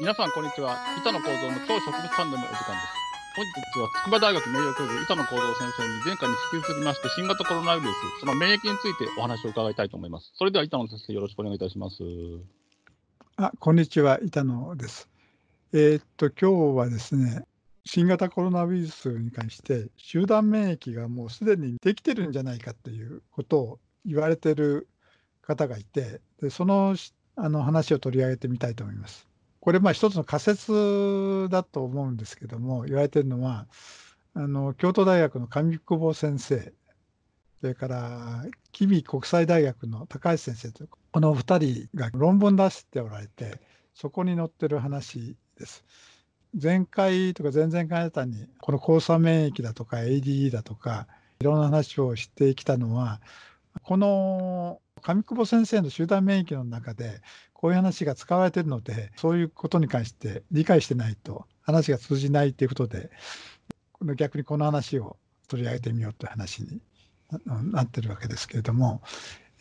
皆さんこんにちは。板野幸三の超植物関連のお時間です。本日は筑波大学名誉教授板野幸三先生に前回に引き続きまして新型コロナウイルス、その免疫についてお話を伺いたいと思います。それでは板野先生よろしくお願いいたします。あ、こんにちは。板野です。えー、っと、今日はですね、新型コロナウイルスに関して集団免疫がもうすでにできてるんじゃないかということを言われてる方がいてでそのあの話を取り上げてみたいと思います。これまあ一つの仮説だと思うんですけども言われてるのはあの京都大学の上久保先生それから吉備国際大学の高橋先生というこの2人が論文出しておられてそこに載ってる話です。前回とか前々回あたにこの交差免疫だとか ADE だとかいろんな話をしてきたのはこの上久保先生の集団免疫の中でこういう話が使われているのでそういうことに関して理解してないと話が通じないということで逆にこの話を取り上げてみようという話になってるわけですけれども、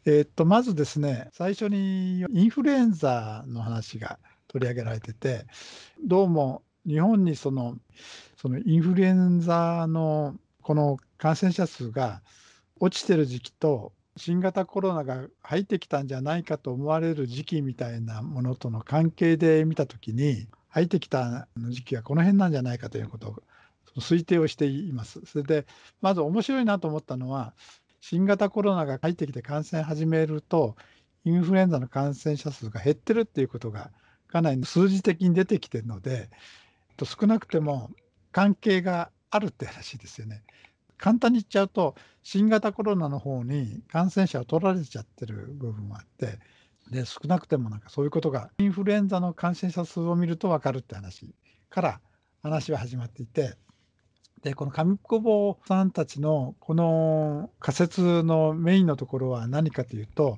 えー、っとまずですね最初にインフルエンザの話が取り上げられててどうも日本にそのそのインフルエンザのこの感染者数が落ちてる時期と新型コロナが入ってきたんじゃないかと思われる時期みたいなものとの関係で見た時に入ってきた時期はこの辺なんじゃないかということを推定をしています。それでまず面白いなと思ったのは新型コロナが入ってきて感染始めるとインフルエンザの感染者数が減ってるっていうことがかなり数字的に出てきてるので少なくても関係があるって話ですよね。簡単に言っちゃうと新型コロナの方に感染者を取られちゃってる部分もあってで少なくてもなんかそういうことがインフルエンザの感染者数を見ると分かるって話から話は始まっていてでこの紙こぼさんたちのこの仮説のメインのところは何かというと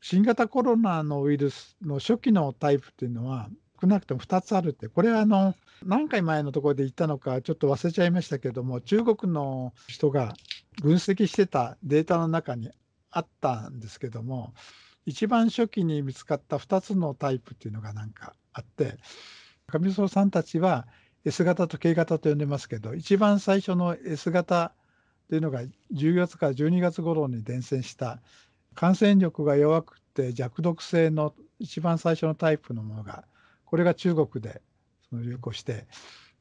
新型コロナのウイルスの初期のタイプっていうのは少なくとも2つあるってこれはあの何回前のところで言ったのかちょっと忘れちゃいましたけども中国の人が分析してたデータの中にあったんですけども一番初期に見つかった2つのタイプっていうのがなんかあって上荘さんたちは S 型と K 型と呼んでますけど一番最初の S 型というのが10月から12月頃に伝染した感染力が弱くて弱毒性の一番最初のタイプのものがこれが中国でその流行して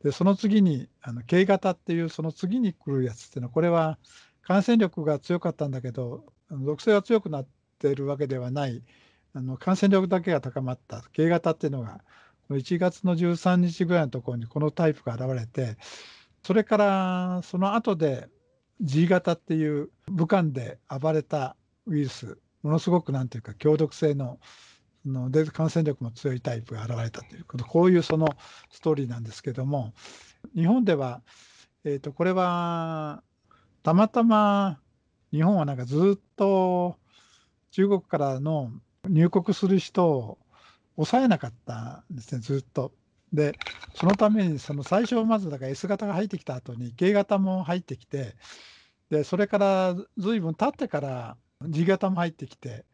でその次にあの K 型っていうその次に来るやつっていうのはこれは感染力が強かったんだけど毒性が強くなってるわけではないあの感染力だけが高まった K 型っていうのがこの1月の13日ぐらいのところにこのタイプが現れてそれからその後で G 型っていう武漢で暴れたウイルスものすごくなんていうか強毒性のので感染力も強いタイプが現れたということこういうそのストーリーなんですけども日本では、えーと、これはたまたま日本はなんかずっと中国からの入国する人を抑えなかったんですねずっと。でそのためにその最初まずだから S 型が入ってきた後に K 型も入ってきてでそれから随分経ってから G 型も入ってきて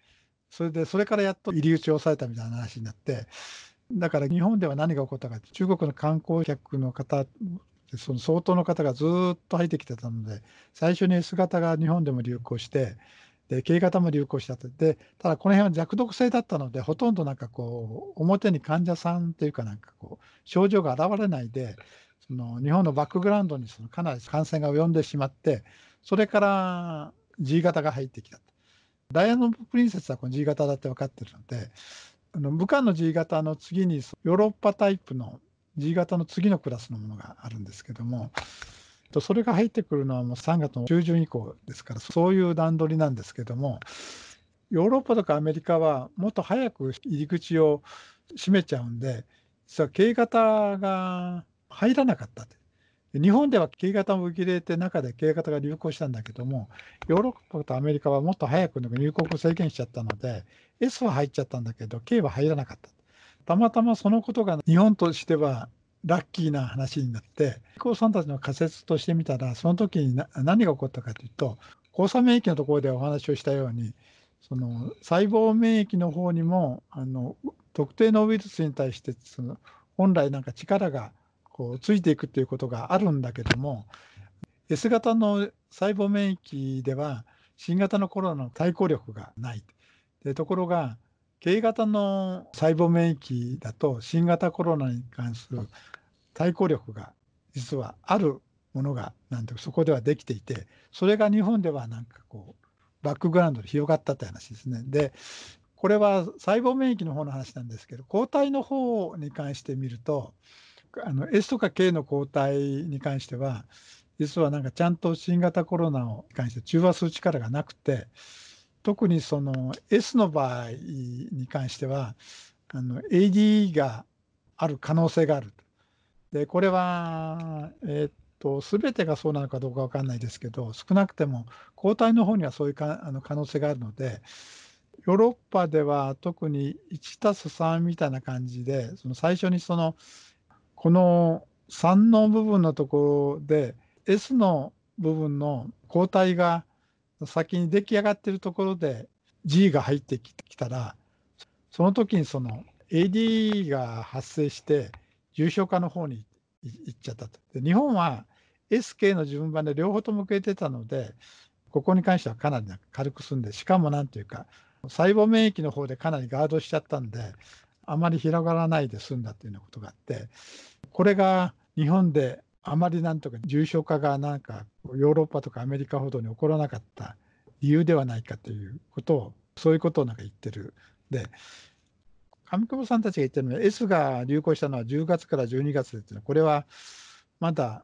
それで、それからやっと入り口を抑えたみたいな話になって、だから日本では何が起こったか、中国の観光客の方、その相当の方がずっと入ってきてたので、最初に S 型が日本でも流行して、で K 型も流行したと。で、ただこの辺は弱毒性だったので、ほとんどなんかこう、表に患者さんというかなんかこう、症状が現れないで、その日本のバックグラウンドにそのかなり感染が及んでしまって、それから G 型が入ってきたと。ダイヤモンド・プリンセスはこの G 型だって分かってるので、あの武漢の G 型の次にヨーロッパタイプの G 型の次のクラスのものがあるんですけども、それが入ってくるのはもう3月の中旬以降ですから、そういう段取りなんですけども、ヨーロッパとかアメリカはもっと早く入り口を閉めちゃうんで、実は K 型が入らなかったって日本では K 型も受け入れて中で K 型が流行したんだけども、ヨーロッパとアメリカはもっと早く入国を制限しちゃったので、S は入っちゃったんだけど、K は入らなかった。たまたまそのことが日本としてはラッキーな話になって、飛行さんたちの仮説としてみたら、その時に何が起こったかというと、交差免疫のところでお話をしたように、その細胞免疫の方にもあの特定のウイルスに対してその本来なんか力がこうついていくっていうことがあるんだけども S 型の細胞免疫では新型のコロナの対抗力がない。でところが K 型の細胞免疫だと新型コロナに関する対抗力が実はあるものがなんてそこではできていてそれが日本ではなんかこうバックグラウンドで広がったって話ですね。でこれは細胞免疫の方の話なんですけど抗体の方に関して見るとあの S とか K の抗体に関しては、実はなんかちゃんと新型コロナに関して中和する力がなくて、特にその S の場合に関しては、あの AD がある可能性がある。で、これは、えー、っと、すべてがそうなのかどうかわかんないですけど、少なくても抗体の方にはそういうかあの可能性があるので、ヨーロッパでは特に1たす3みたいな感じで、その最初にそのこの3の部分のところで S の部分の抗体が先に出来上がってるところで G が入ってきたらその時にその AD が発生して重症化の方に行っちゃったと。で日本は SK の順番で両方とも受けてたのでここに関してはかなり軽く済んでしかも何というか細胞免疫の方でかなりガードしちゃったんであまり広がらないで済んだっていうようなことがあってこれが日本であまりなんとか重症化がなんかヨーロッパとかアメリカほどに起こらなかった理由ではないかということをそういうことをなんか言ってるで上久保さんたちが言ってるのは S が流行したのは10月から12月でっていうのはこれはまだ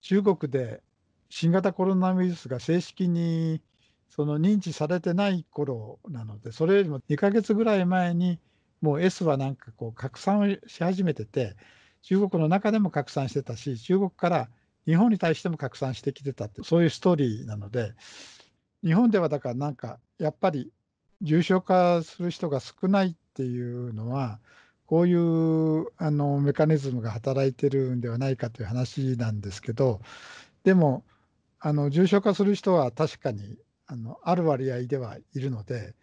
中国で新型コロナウイルスが正式にその認知されてない頃なのでそれよりも2ヶ月ぐらい前にもう S はなんかこう拡散し始めてて、中国の中でも拡散してたし、中国から日本に対しても拡散してきてたって、そういうストーリーなので、日本ではだからなんか、やっぱり重症化する人が少ないっていうのは、こういうあのメカニズムが働いてるんではないかという話なんですけど、でも、あの重症化する人は確かにあのある割合ではいるので、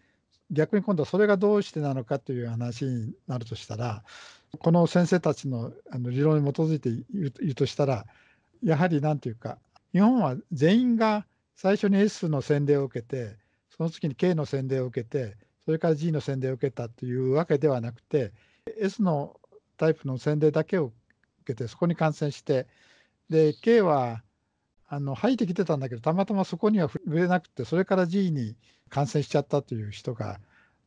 逆に今度それがどうしてなのかという話になるとしたらこの先生たちのあの理論に基づいているとしたらやはり何て言うか日本は全員が最初に S の洗礼を受けてその次に K の洗礼を受けてそれから G の洗礼を受けたというわけではなくて S のタイプの洗礼だけを受けてそこに感染してで K はあの入ってきてたんだけどたまたまそこには触れなくてそれから G に感染しちゃったという人が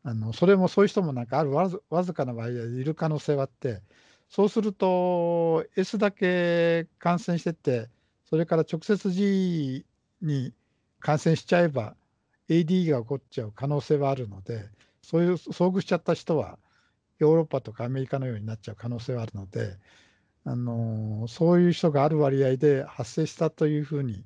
あのそれもそういう人もなんかあるわずわずかな場合でいる可能性はあってそうすると S だけ感染しててそれから直接 G に感染しちゃえば AD が起こっちゃう可能性はあるのでそういう遭遇しちゃった人はヨーロッパとかアメリカのようになっちゃう可能性はあるのであのそういう人がある割合で発生したというふうに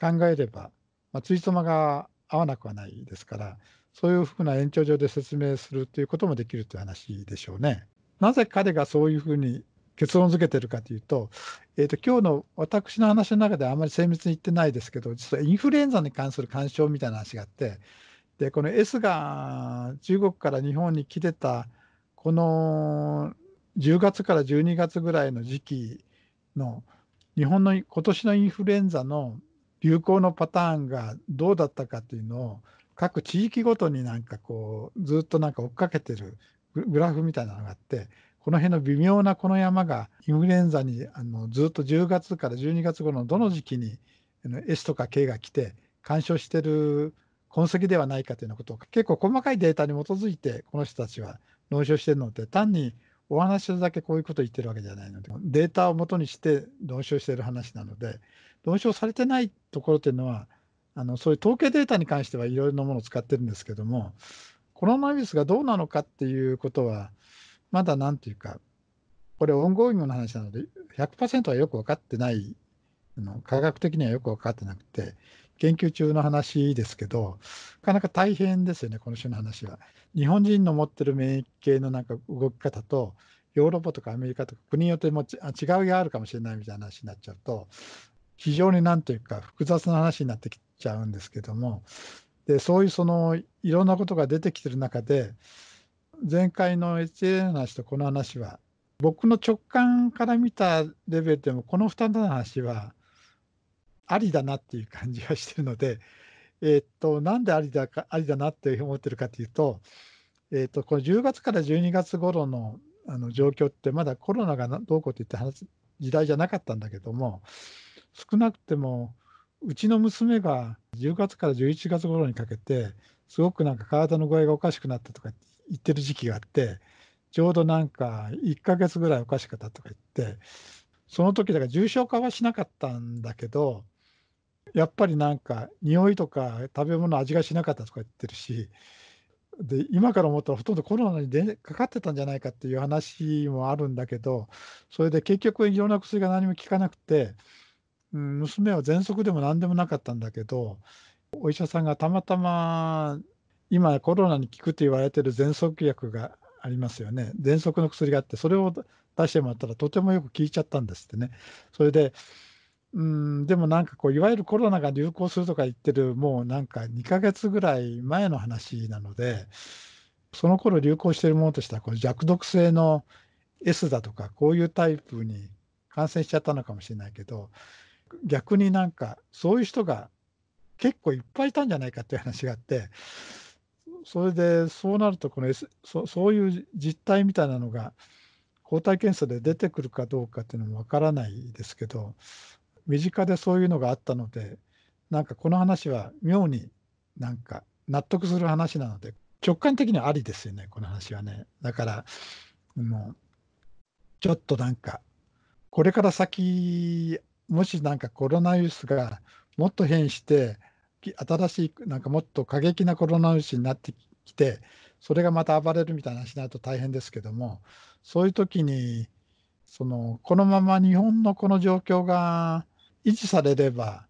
考えれば、まあ、ついつまが合わなくはないですから、そういうふうな延長上で説明するということもできるという話でしょうね。なぜ彼がそういうふうに結論付けてるかというと、えーと今日の私の話の中ではあまり精密に言ってないですけど、実はインフルエンザに関する干渉みたいな話があって、でこの S が中国から日本に来てた、この10月から12月ぐらいの時期の日本の今年のインフルエンザの流行のパターンがどうだったかというのを各地域ごとになんかこうずっとなんか追っかけてるグラフみたいなのがあってこの辺の微妙なこの山がインフルエンザにあのずっと10月から12月後のどの時期に S とか K が来て干渉してる痕跡ではないかというようなことを結構細かいデータに基づいてこの人たちは農場してるので単にお話だけこういうこと言ってるわけじゃないので、データを元にして論証している話なので、論証されてないところというのは、あのそういう統計データに関してはいろいろなものを使ってるんですけども、コロナウイルスがどうなのかっていうことは、まだなんていうか、これ、オンゴーイングの話なので、100%はよく分かってない、科学的にはよく分かってなくて、研究中の話ですけど、なかなか大変ですよね、この種の話は。日本人の持ってる免疫系のなんか動き方と、ヨーロッパとかアメリカとか国によっても違いがあるかもしれないみたいな話になっちゃうと、非常になんというか複雑な話になってきちゃうんですけども、でそういうそのいろんなことが出てきてる中で、前回の HA の話とこの話は、僕の直感から見たレベルでも、この2つの話は、ありだなっていう感じがしてるので、えー、っと、なんでありだか、ありだなって思ってるかというと、えー、っと、この10月から12月頃のあの状況って、まだコロナがどうこうって言って話時代じゃなかったんだけども、少なくても、うちの娘が10月から11月頃にかけて、すごくなんか体の具合がおかしくなったとか言ってる時期があって、ちょうどなんか1ヶ月ぐらいおかしかったとか言って、その時だから重症化はしなかったんだけど、やっぱりなんか匂いとか食べ物味がしなかったとか言ってるしで今から思ったらほとんどコロナにでかかってたんじゃないかっていう話もあるんだけどそれで結局いろんな薬が何も効かなくて、うん、娘は喘息でも何でもなかったんだけどお医者さんがたまたま今コロナに効くって言われてる喘息薬がありますよね喘息の薬があってそれを出してもらったらとてもよく効いちゃったんですってねそれでうん、でもなんかこう、いわゆるコロナが流行するとか言ってる、もうなんか2ヶ月ぐらい前の話なので、その頃流行しているものとしては、この弱毒性の S だとか、こういうタイプに感染しちゃったのかもしれないけど、逆になんか、そういう人が結構いっぱいいたんじゃないかっていう話があって、それでそうなるとこの、S、そそういう実態みたいなのが抗体検査で出てくるかどうかっていうのもわからないですけど身近でそういうのがあったのでなんかこの話は妙になんか納得する話なので直感的にはありですよねこの話はねだからもうちょっとなんかこれから先もしなんかコロナウイルスがもっと変異して新しいなんかもっと過激なコロナウイルスになってきてそれがまた暴れるみたいな話になると大変ですけどもそういう時にそのこのまま日本のこの状況が維持されれば、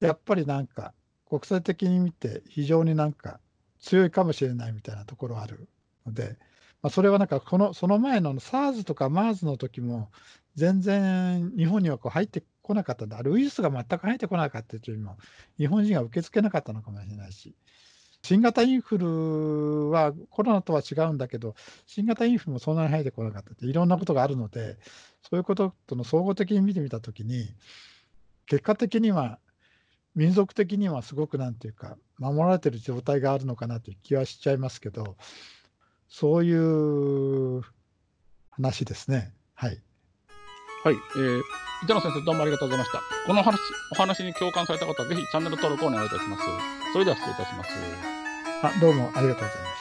やっぱりなんか、国際的に見て非常になんか強いかもしれないみたいなところあるので、まあ、それはなんかこの、その前の SARS とか MERS の時も、全然日本にはこう入ってこなかったんで、あるウイルスが全く入ってこなかったというよりも、日本人が受け付けなかったのかもしれないし、新型インフルはコロナとは違うんだけど、新型インフルもそんなに入ってこなかったって、いろんなことがあるので、そういうこととの総合的に見てみたときに、結果的には民族的にはすごくなんていうか守られてる状態があるのかなという気はしちゃいますけどそういう話ですねはいはい、えー、板野先生どうもありがとうございましたこの話お話に共感された方はぜひチャンネル登録をお願いいたしますそれでは失礼いたしますあどうもありがとうございました